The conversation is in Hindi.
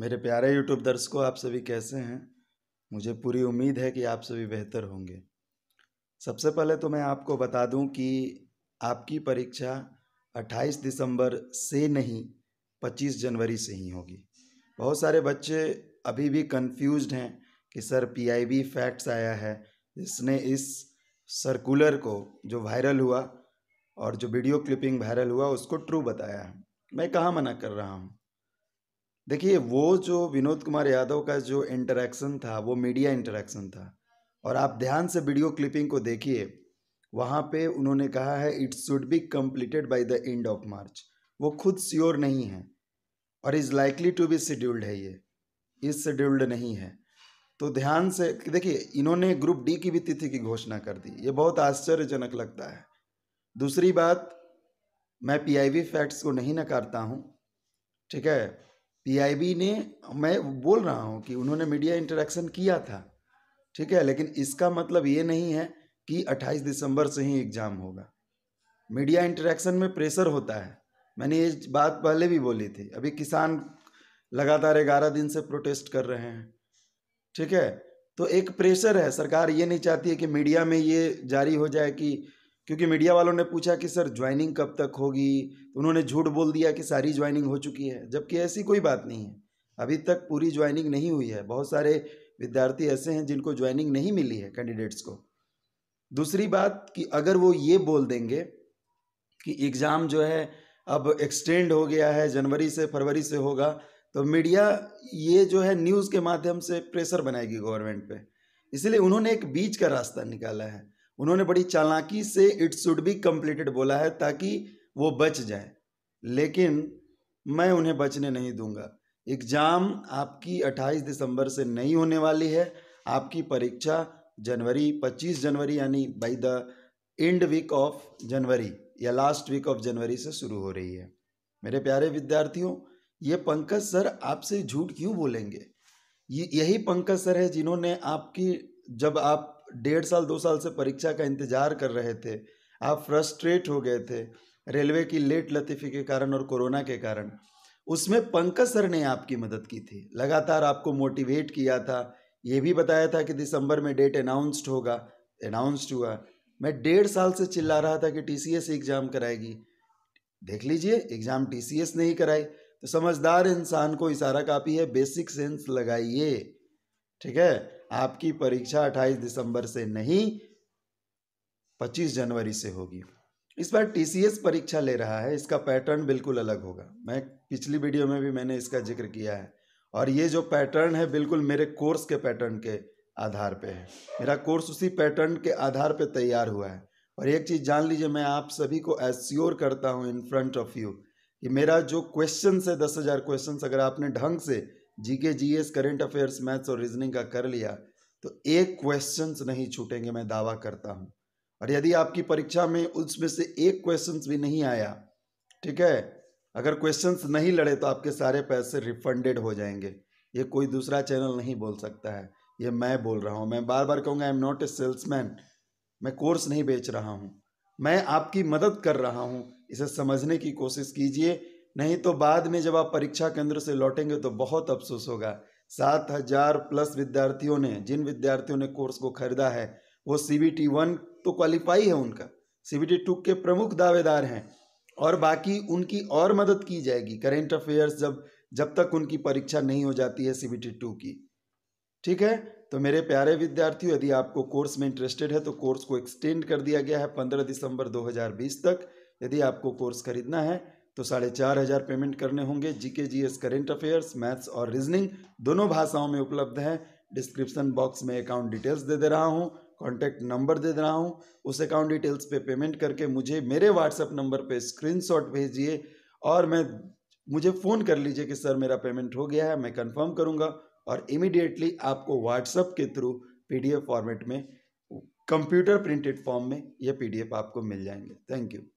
मेरे प्यारे यूट्यूब दर्शकों आप सभी कैसे हैं मुझे पूरी उम्मीद है कि आप सभी बेहतर होंगे सबसे पहले तो मैं आपको बता दूं कि आपकी परीक्षा 28 दिसंबर से नहीं 25 जनवरी से ही होगी बहुत सारे बच्चे अभी भी कंफ्यूज्ड हैं कि सर पीआईबी फैक्ट्स आया है जिसने इस सर्कुलर को जो वायरल हुआ और जो वीडियो क्लिपिंग वायरल हुआ उसको ट्रू बताया है मैं कहाँ मना कर रहा हूँ देखिए वो जो विनोद कुमार यादव का जो इंटरेक्शन था वो मीडिया इंटरेक्शन था और आप ध्यान से वीडियो क्लिपिंग को देखिए वहाँ पे उन्होंने कहा है it's should be completed by the end of March वो खुद श्योर नहीं है और is likely to be scheduled है ये इज शेड्यूल्ड नहीं है तो ध्यान से देखिए इन्होंने ग्रुप डी की भी तिथि की घोषणा कर दी ये बहुत आश्चर्यजनक लगता है दूसरी बात मैं पीआईवी फैक्ट्स को नहीं नकारता हूँ ठीक है पीआईबी ने मैं बोल रहा हूँ कि उन्होंने मीडिया इंटरेक्शन किया था ठीक है लेकिन इसका मतलब ये नहीं है कि 28 दिसंबर से ही एग्ज़ाम होगा मीडिया इंटरेक्शन में प्रेशर होता है मैंने ये बात पहले भी बोली थी अभी किसान लगातार ग्यारह दिन से प्रोटेस्ट कर रहे हैं ठीक है तो एक प्रेशर है सरकार ये नहीं चाहती है कि मीडिया में ये जारी हो जाए कि क्योंकि मीडिया वालों ने पूछा कि सर ज्वाइनिंग कब तक होगी तो उन्होंने झूठ बोल दिया कि सारी ज्वाइनिंग हो चुकी है जबकि ऐसी कोई बात नहीं है अभी तक पूरी ज्वाइनिंग नहीं हुई है बहुत सारे विद्यार्थी ऐसे हैं जिनको ज्वाइनिंग नहीं मिली है कैंडिडेट्स को दूसरी बात कि अगर वो ये बोल देंगे कि एग्ज़ाम जो है अब एक्सटेंड हो गया है जनवरी से फरवरी से होगा तो मीडिया ये जो है न्यूज़ के माध्यम से प्रेशर बनाएगी गवर्नमेंट पे इसलिए उन्होंने एक बीच का रास्ता निकाला है उन्होंने बड़ी चालाकी से इट शुड बी कम्प्लीटेड बोला है ताकि वो बच जाए लेकिन मैं उन्हें बचने नहीं दूंगा एग्ज़ाम आपकी 28 दिसंबर से नहीं होने वाली है आपकी परीक्षा जनवरी 25 जनवरी यानी by the end week of जनवरी या लास्ट वीक ऑफ जनवरी से शुरू हो रही है मेरे प्यारे विद्यार्थियों ये पंकज सर आपसे झूठ क्यों बोलेंगे ये यही पंकज सर है जिन्होंने आपकी जब आप डेढ़ साल दो साल से परीक्षा का इंतज़ार कर रहे थे आप फ्रस्ट्रेट हो गए थे रेलवे की लेट लतीफ़ी के कारण और कोरोना के कारण उसमें पंकज सर ने आपकी मदद की थी लगातार आपको मोटिवेट किया था ये भी बताया था कि दिसंबर में डेट अनाउंस्ड होगा अनाउंस्ड हुआ मैं डेढ़ साल से चिल्ला रहा था कि टी एग्ज़ाम कराएगी देख लीजिए एग्ज़ाम टी नहीं कराई तो समझदार इंसान को इशारा काफ़ी है बेसिक सेंस लगाइए ठीक है आपकी परीक्षा 28 दिसंबर से नहीं 25 जनवरी से होगी इस बार टीसीएस परीक्षा ले रहा है इसका पैटर्न बिल्कुल अलग होगा मैं पिछली वीडियो में भी मैंने इसका जिक्र किया है और ये जो पैटर्न है बिल्कुल मेरे कोर्स के पैटर्न के आधार पे है मेरा कोर्स उसी पैटर्न के आधार पे तैयार हुआ है और एक चीज़ जान लीजिए मैं आप सभी को एश्योर करता हूँ इन फ्रंट ऑफ यू कि मेरा जो क्वेश्चन है दस हज़ार क्वेश्चन अगर आपने ढंग से GK GS current affairs maths और रीजनिंग का कर लिया तो एक क्वेश्चन नहीं छूटेंगे मैं दावा करता हूं और यदि आपकी परीक्षा में उसमें से एक क्वेश्चन भी नहीं आया ठीक है अगर क्वेश्चन नहीं लड़े तो आपके सारे पैसे रिफंडेड हो जाएंगे ये कोई दूसरा चैनल नहीं बोल सकता है ये मैं बोल रहा हूँ मैं बार बार कहूँगा I am not a salesman मैं कोर्स नहीं बेच रहा हूँ मैं आपकी मदद कर रहा हूँ इसे समझने की कोशिश कीजिए नहीं तो बाद में जब आप परीक्षा केंद्र से लौटेंगे तो बहुत अफसोस होगा सात हजार प्लस विद्यार्थियों ने जिन विद्यार्थियों ने कोर्स को खरीदा है वो सी बी टी वन तो क्वालिफाई है उनका सी बी टी टू के प्रमुख दावेदार हैं और बाकी उनकी और मदद की जाएगी करेंट अफेयर्स जब जब तक उनकी परीक्षा नहीं हो जाती है सी बी टी टू की ठीक है तो मेरे प्यारे विद्यार्थियों यदि आपको कोर्स में इंटरेस्टेड है तो कोर्स को एक्सटेंड कर दिया गया है पंद्रह दिसंबर बीस तक यदि आपको कोर्स खरीदना है तो साढ़े चार हज़ार पेमेंट करने होंगे GK GS current affairs maths और रीजनिंग दोनों भाषाओं में उपलब्ध है डिस्क्रिप्शन बॉक्स में अकाउंट डिटेल्स दे दे रहा हूँ कॉन्टैक्ट नंबर दे दे रहा हूँ उस अकाउंट डिटेल्स पे पेमेंट करके मुझे मेरे व्हाट्सअप नंबर पे स्क्रीनशॉट भेजिए और मैं मुझे फ़ोन कर लीजिए कि सर मेरा पेमेंट हो गया है मैं कन्फर्म करूँगा और इमीडिएटली आपको व्हाट्सअप के थ्रू पीडीएफ फॉर्मेट में कंप्यूटर प्रिंटेड फॉर्म में यह पीडीएफ आपको मिल जाएंगे थैंक यू